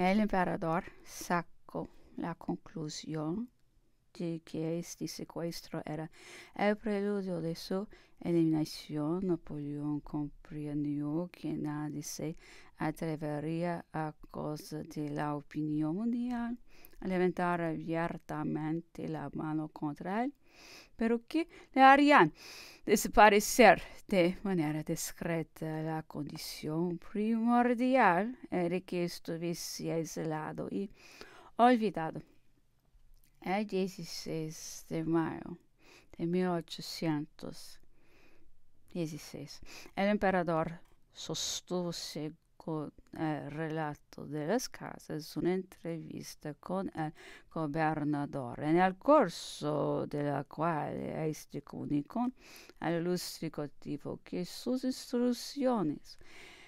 El emperador sacou a conclusão de que este secuestro era o prelúdio de sua eliminação, Napoleão compreendeu que nada se atreveria a causa da opinião mundial levantar abiertamente la mano contra él, pero que le harían desaparecer de manera discreta. La condición primordial era que estuviese aislado y olvidado. El 16 de mayo de 1816, el emperador sostuvo con il eh, relato delle scarse su un'intervista con il eh, governatore, nel corso della quale este comunicò all'illustrativo che sus istruzioni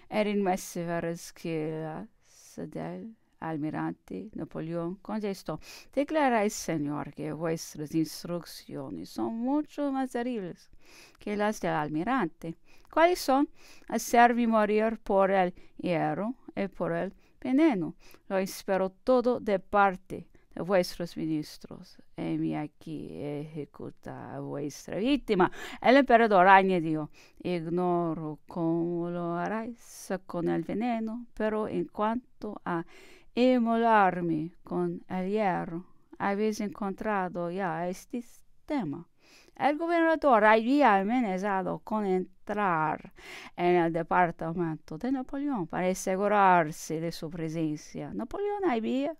erano messe a rischiare del almirante Napoleón contestó, declaráis, Señor, que vuestras instrucciones son mucho más terribles que las del almirante. ¿Cuáles son? Hacerme morir por el hierro y eh, por el veneno. Lo espero todo de parte de vuestros ministros. Heme aquí ejecuta a vuestra víctima. El emperador añadió, ignoro cómo lo haráis con el veneno, pero en cuanto a molarme con el hierro. Habéis encontrado ya este tema. El gobernador había amenazado con entrar en el departamento de Napoleón para asegurarse de su presencia. Napoleón había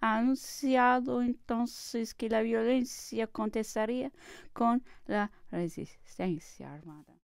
anunciado entonces que la violencia contestaría con la resistencia armada.